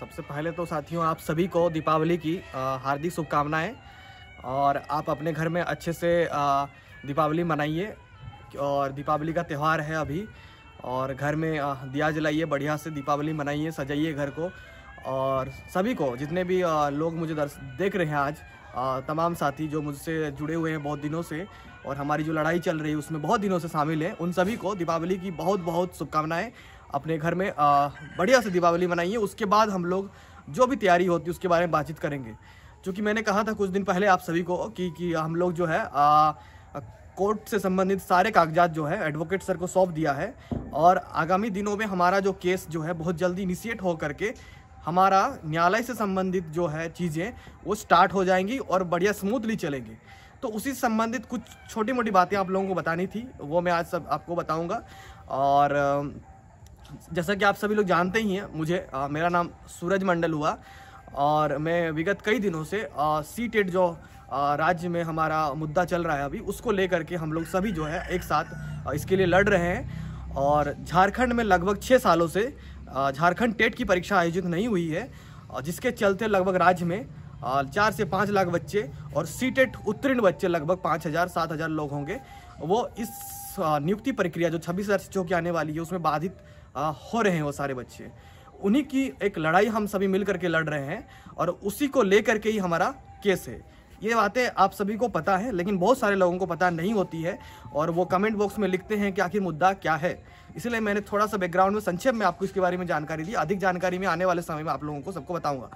सबसे पहले तो साथियों आप सभी को दीपावली की हार्दिक शुभकामनाएं और आप अपने घर में अच्छे से दीपावली मनाइए और दीपावली का त्यौहार है अभी और घर में दिया जलाइए बढ़िया से दीपावली मनाइए सजाइए घर को और सभी को जितने भी लोग मुझे दर्श देख रहे हैं आज तमाम साथी जो मुझसे जुड़े हुए हैं बहुत दिनों से और हमारी जो लड़ाई चल रही है उसमें बहुत दिनों से शामिल हैं उन सभी को दीपावली की बहुत बहुत शुभकामनाएँ अपने घर में बढ़िया से दीपावली मनाइए उसके बाद हम लोग जो भी तैयारी होती है उसके बारे में बातचीत करेंगे चूँकि मैंने कहा था कुछ दिन पहले आप सभी को कि, कि हम लोग जो है आ, कोर्ट से संबंधित सारे कागजात जो है एडवोकेट सर को सौंप दिया है और आगामी दिनों में हमारा जो केस जो है बहुत जल्दी इनिशिएट हो करके हमारा न्यायालय से संबंधित जो है चीज़ें वो स्टार्ट हो जाएंगी और बढ़िया स्मूथली चलेंगी तो उसी संबंधित कुछ छोटी मोटी बातें आप लोगों को बतानी थी वो मैं आज सब आपको बताऊँगा और जैसा कि आप सभी लोग जानते ही हैं मुझे आ, मेरा नाम सूरज मंडल हुआ और मैं विगत कई दिनों से सी टेट e जो राज्य में हमारा मुद्दा चल रहा है अभी उसको लेकर के हम लोग सभी जो है एक साथ इसके लिए लड़ रहे हैं और झारखंड में लगभग छः सालों से झारखंड टेट की परीक्षा आयोजित नहीं हुई है जिसके चलते लगभग राज्य में चार से पाँच लाख बच्चे और सी टेट e उत्तीर्ण बच्चे लगभग पाँच हज़ार सात हज़ार लोग होंगे वो इस नियुक्ति प्रक्रिया जो छब्बीस हज़ार शिक्षकों की आने वाली है उसमें बाधित हो रहे हैं वो सारे बच्चे उन्हीं की एक लड़ाई हम सभी मिल करके लड़ रहे हैं और उसी को लेकर के ही हमारा केस है ये बातें आप सभी को पता है लेकिन बहुत सारे लोगों को पता नहीं होती है और वो कमेंट बॉक्स में लिखते हैं कि आखिर मुद्दा क्या है इसलिए मैंने थोड़ा सा बैकग्राउंड में संक्षेप में आपको इसके बारे में जानकारी दी अधिक जानकारी में आने वाले समय में आप लोगों को सबको बताऊंगा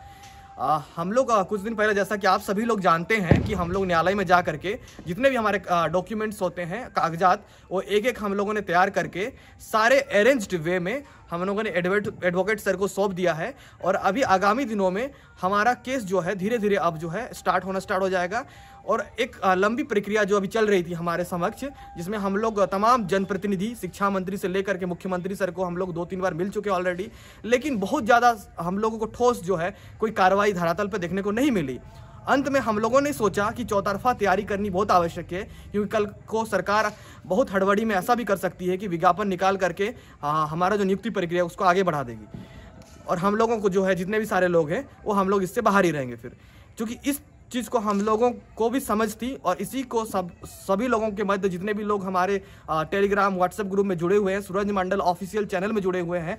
आ, हम लोग कुछ दिन पहले जैसा कि आप सभी लोग जानते हैं कि हम लोग न्यायालय में जा करके जितने भी हमारे डॉक्यूमेंट्स होते हैं कागजात वो एक एक हम लोगों ने तैयार करके सारे अरेंज्ड वे में हम लोगों ने एडवोकेट सर को सौंप दिया है और अभी आगामी दिनों में हमारा केस जो है धीरे धीरे अब जो है स्टार्ट होना स्टार्ट हो जाएगा और एक लंबी प्रक्रिया जो अभी चल रही थी हमारे समक्ष जिसमें हम लोग तमाम जनप्रतिनिधि शिक्षा मंत्री से लेकर के मुख्यमंत्री सर को हम लोग दो तीन बार मिल चुके ऑलरेडी लेकिन बहुत ज़्यादा हम लोगों को ठोस जो है कोई कार्रवाई धरातल पर देखने को नहीं मिली अंत में हम लोगों ने सोचा कि चौतरफा तैयारी करनी बहुत आवश्यक है क्योंकि कल को सरकार बहुत हड़बड़ी में ऐसा भी कर सकती है कि विज्ञापन निकाल करके आ, हमारा जो नियुक्ति प्रक्रिया उसको आगे बढ़ा देगी और हम लोगों को जो है जितने भी सारे लोग हैं वो हम लोग इससे बाहर ही रहेंगे फिर क्योंकि इस चीज़ को हम लोगों को भी समझ थी और इसी को सब सभी लोगों के मध्य जितने भी लोग हमारे टेलीग्राम व्हाट्सएप ग्रुप में जुड़े हुए हैं सूरज मंडल ऑफिशियल चैनल में जुड़े हुए हैं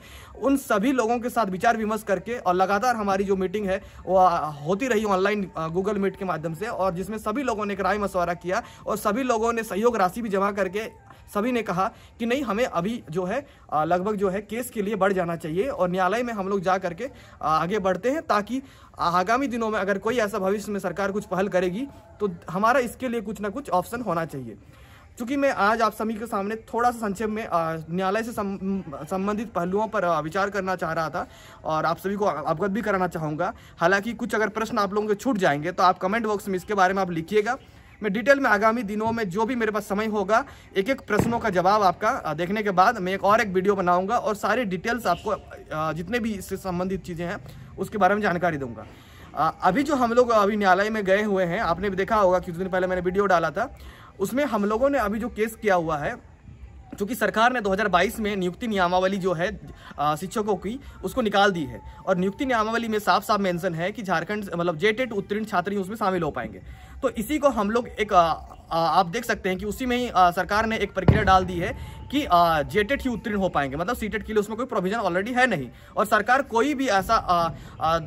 उन सभी लोगों के साथ विचार विमर्श करके और लगातार हमारी जो मीटिंग है वो होती रही ऑनलाइन गूगल मीट के माध्यम से और जिसमें सभी लोगों ने एक राय मशवरा किया और सभी लोगों ने सहयोग राशि भी जमा करके सभी ने कहा कि नहीं हमें अभी जो है लगभग जो है केस के लिए बढ़ जाना चाहिए और न्यायालय में हम लोग जा करके आगे बढ़ते हैं ताकि आगामी दिनों में अगर कोई ऐसा भविष्य में सरकार कुछ पहल करेगी तो हमारा इसके लिए कुछ ना कुछ ऑप्शन होना चाहिए चूंकि मैं आज आप सभी के सामने थोड़ा सा संक्षेप में न्यायालय से संबंधित पहलुओं पर विचार करना चाह रहा था और आप सभी को अवगत भी कराना चाहूँगा हालांकि कुछ अगर प्रश्न आप लोगों के छूट जाएंगे तो आप कमेंट बॉक्स में इसके बारे में आप लिखिएगा मैं डिटेल में आगामी दिनों में जो भी मेरे पास समय होगा एक एक प्रश्नों का जवाब आपका देखने के बाद मैं एक और एक वीडियो बनाऊंगा और सारे डिटेल्स आपको जितने भी इससे संबंधित चीज़ें हैं उसके बारे में जानकारी दूंगा अभी जो हम लोग अभी न्यायालय में गए हुए हैं आपने भी देखा होगा कुछ दिन पहले मैंने वीडियो डाला था उसमें हम लोगों ने अभी जो केस किया हुआ है चूँकि सरकार ने 2022 में नियुक्ति नियमावली जो है शिक्षकों की उसको निकाल दी है और नियुक्ति नियमावली में साफ साफ मेंशन है कि झारखंड मतलब जे टेट उत्तीर्ण छात्र ही उसमें शामिल हो पाएंगे तो इसी को हम लोग एक आ, आ, आप देख सकते हैं कि उसी में ही आ, सरकार ने एक प्रक्रिया डाल दी है कि जेटेड ही उत्तीर्ण हो पाएंगे मतलब सीटेट के लिए उसमें कोई प्रोविजन ऑलरेडी है नहीं और सरकार कोई भी ऐसा आ, आ,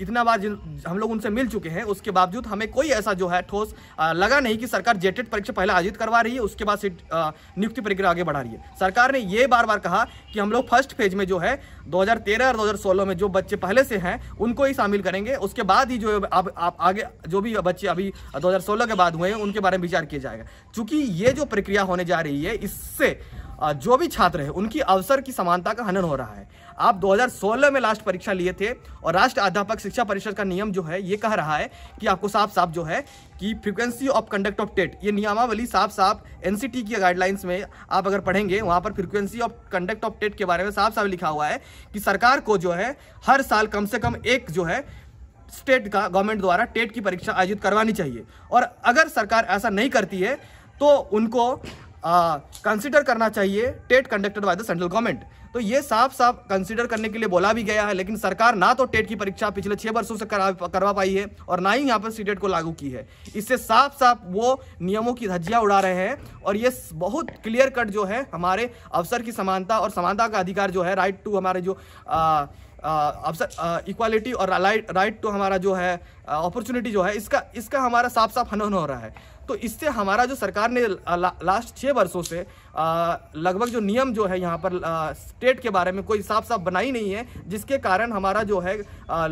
इतना बार हम लोग उनसे मिल चुके हैं उसके बावजूद हमें कोई ऐसा जो है ठोस लगा नहीं कि सरकार जेटेड परीक्षा पहले आयोजित करवा रही है उसके बाद सीट नियुक्ति प्रक्रिया आगे बढ़ा रही है सरकार ने ये बार बार कहा कि हम लोग फर्स्ट फेज में जो है दो और दो में जो बच्चे पहले से हैं उनको ही शामिल करेंगे उसके बाद ही जो अब आप आगे जो भी बच्चे अभी दो के बाद हुए हैं उनके बारे में विचार किया जाएगा चूंकि ये जो प्रक्रिया होने जा रही है इससे जो भी छात्र हैं उनकी अवसर की समानता का हनन हो रहा है आप 2016 में लास्ट परीक्षा लिए थे और राष्ट्र अध्यापक शिक्षा परिषद का नियम जो है ये कह रहा है कि आपको साफ साफ जो है कि frequency of conduct of TET ये नियमावली साफ साफ एन की गाइडलाइंस में आप अगर पढ़ेंगे वहाँ पर frequency of conduct of TET के बारे में साफ साफ लिखा हुआ है कि सरकार को जो है हर साल कम से कम एक जो है स्टेट का गवर्नमेंट द्वारा टेट की परीक्षा आयोजित करवानी चाहिए और अगर सरकार ऐसा नहीं करती है तो उनको कंसिडर करना चाहिए TET conducted by the central government तो ये साफ साफ कंसिडर करने के लिए बोला भी गया है लेकिन सरकार ना तो टेट की परीक्षा पिछले छह वर्षों से करा करवा पाई है और ना ही यहाँ पर सीटेट को लागू की है इससे साफ साफ वो नियमों की धज्जियाँ उड़ा रहे हैं और ये बहुत क्लियर कट जो है हमारे अवसर की समानता और समानता का अधिकार जो है राइट टू हमारे जो आ, अवसर इक्वालिटी और राइट टू हमारा जो है अपॉर्चुनिटी जो है इसका इसका हमारा साफ साफ हनन हो रहा है तो इससे हमारा जो सरकार ने ला, लास्ट छः वर्षों से लगभग जो नियम जो है यहाँ पर स्टेट के बारे में कोई साफ साफ बनाई नहीं है जिसके कारण हमारा जो है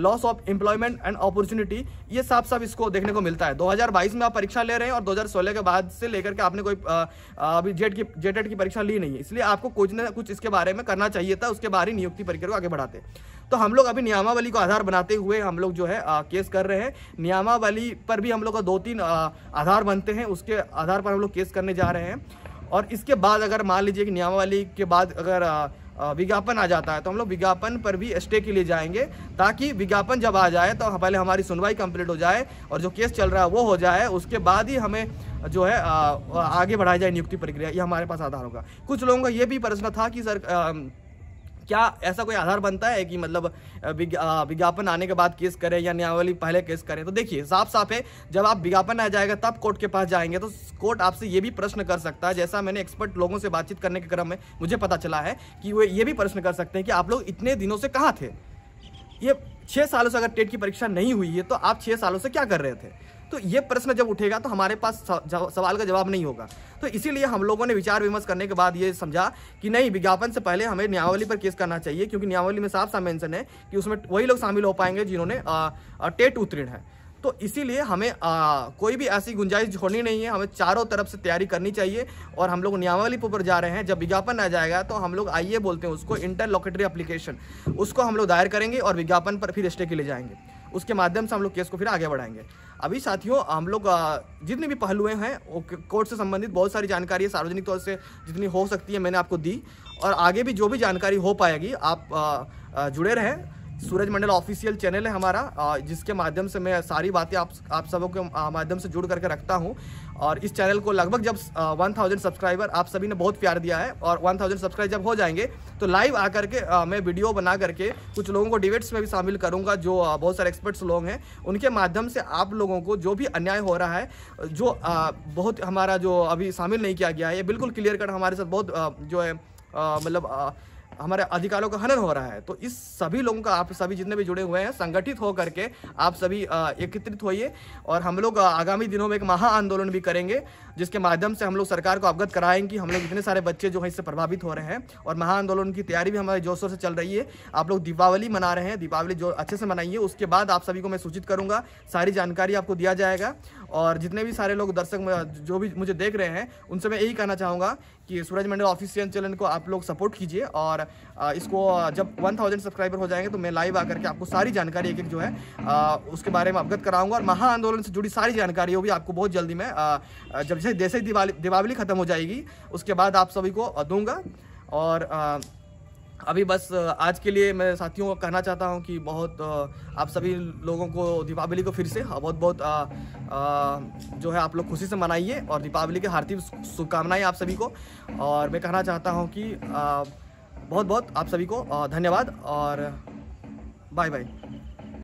loss of employment and opportunity ये साफ साफ इसको देखने को मिलता है 2022 में आप परीक्षा ले रहे हैं और 2016 के बाद से लेकर के आपने कोई अभी जेट की जेटेड की परीक्षा ली नहीं है इसलिए आपको कुछ ना कुछ इसके बारे में करना चाहिए था उसके बारे ही नियुक्ति परीक्षा को आगे बढ़ाते तो हम लोग अभी नियमावली को आधार बनाते हुए हम लोग जो है आ, केस कर रहे हैं नियमावली पर भी हम लोग का दो तीन आ, आधार बनते हैं उसके आधार पर हम लोग केस करने जा रहे हैं और इसके बाद अगर मान लीजिए कि नियमावली के बाद अगर विज्ञापन आ जाता है तो हम लोग विज्ञापन पर भी स्टे के लिए जाएंगे ताकि विज्ञापन जब आ जाए तो पहले हमारी सुनवाई कंप्लीट हो जाए और जो केस चल रहा है वो हो जाए उसके बाद ही हमें जो है आगे बढ़ाई जाए नियुक्ति प्रक्रिया ये हमारे पास आधार होगा कुछ लोगों का ये भी प्रश्न था कि सर क्या ऐसा कोई आधार बनता है कि मतलब विज्ञापन आने के बाद केस करें या न्यायावली पहले केस करें तो देखिए साफ साफ है जब आप विज्ञापन आ जाएगा तब कोर्ट के पास जाएंगे तो कोर्ट आपसे ये भी प्रश्न कर सकता है जैसा मैंने एक्सपर्ट लोगों से बातचीत करने के क्रम में मुझे पता चला है कि वो ये भी प्रश्न कर सकते हैं कि आप लोग इतने दिनों से कहाँ थे ये छः सालों से अगर टेट की परीक्षा नहीं हुई है तो आप छः सालों से क्या कर रहे थे तो ये प्रश्न जब उठेगा तो हमारे पास सवाल का जवाब नहीं होगा तो इसीलिए हम लोगों ने विचार विमर्श करने के बाद ये समझा कि नहीं विज्ञापन से पहले हमें न्यायावली पर केस करना चाहिए क्योंकि न्यायावली में साफ साफ मेंशन है कि उसमें वही लोग शामिल हो पाएंगे जिन्होंने टेट उत्तीर्ण है तो इसीलिए हमें आ, कोई भी ऐसी गुंजाइश छोड़नी नहीं है हमें चारों तरफ से तैयारी करनी चाहिए और हम लोग नियमावली पर जा रहे हैं जब विज्ञापन आ जाएगा तो हम लोग आइए बोलते हैं उसको इंटरलॉकेटरी अप्लीकेशन उसको हम लोग दायर करेंगे और विज्ञापन पर फिर स्टे के लिए जाएंगे उसके माध्यम से हम लोग केस को फिर आगे बढ़ाएंगे अभी साथियों हम लोग जितने भी पहलुए हैं कोर्ट से संबंधित बहुत सारी जानकारी सार्वजनिक तौर से जितनी हो सकती है मैंने आपको दी और आगे भी जो भी जानकारी हो पाएगी आप जुड़े रहें सूरज मंडल ऑफिशियल चैनल है हमारा जिसके माध्यम से मैं सारी बातें आप आप सबों के माध्यम से जुड़ करके रखता हूँ और इस चैनल को लगभग जब वन थाउजेंड सब्सक्राइबर आप सभी ने बहुत प्यार दिया है और वन थाउजेंड सब्सक्राइब जब हो जाएंगे तो लाइव आकर के मैं वीडियो बना करके कुछ लोगों को डिबेट्स में भी शामिल करूँगा जो बहुत सारे एक्सपर्ट्स लोग हैं उनके माध्यम से आप लोगों को जो भी अन्याय हो रहा है जो बहुत हमारा जो अभी शामिल नहीं किया गया है ये बिल्कुल क्लियर कट हमारे साथ बहुत जो है मतलब हमारे अधिकारों का हनन हो रहा है तो इस सभी लोगों का आप सभी जितने भी जुड़े हुए हैं संगठित हो करके आप सभी एकत्रित होइए और हम लोग आगामी दिनों में एक महा आंदोलन भी करेंगे जिसके माध्यम से हम लोग सरकार को अवगत कराएंगे कि हम लोग इतने सारे बच्चे जो है इससे प्रभावित हो रहे हैं और महा आंदोलन की तैयारी भी हमारे जोशों से चल रही है आप लोग दीपावली मना रहे हैं दीपावली जो अच्छे से मनाइए उसके बाद आप सभी को मैं सूचित करूँगा सारी जानकारी आपको दिया जाएगा और जितने भी सारे लोग दर्शक जो भी मुझे देख रहे हैं उनसे मैं यही कहना चाहूँगा कि सूरज मंडल ऑफिशियल चैनल को आप लोग सपोर्ट कीजिए और इसको जब 1000 सब्सक्राइबर हो जाएंगे तो मैं लाइव आकर के आपको सारी जानकारी एक एक जो है उसके बारे में अवगत कराऊंगा और महा आंदोलन से जुड़ी सारी जानकारी भी आपको बहुत जल्दी मैं जब जैसे जैसे ही दिवाली दीपावली ख़त्म हो जाएगी उसके बाद आप सभी को दूँगा और अभी बस आज के लिए मैं साथियों को कहना चाहता हूँ कि बहुत आप सभी लोगों को दीपावली को फिर से बहुत बहुत आ, आ, जो है आप लोग खुशी से मनाइए और दीपावली के हार्दिक शुभकामनाएँ आप सभी को और मैं कहना चाहता हूँ कि आ, बहुत बहुत आप सभी को धन्यवाद और बाय बाय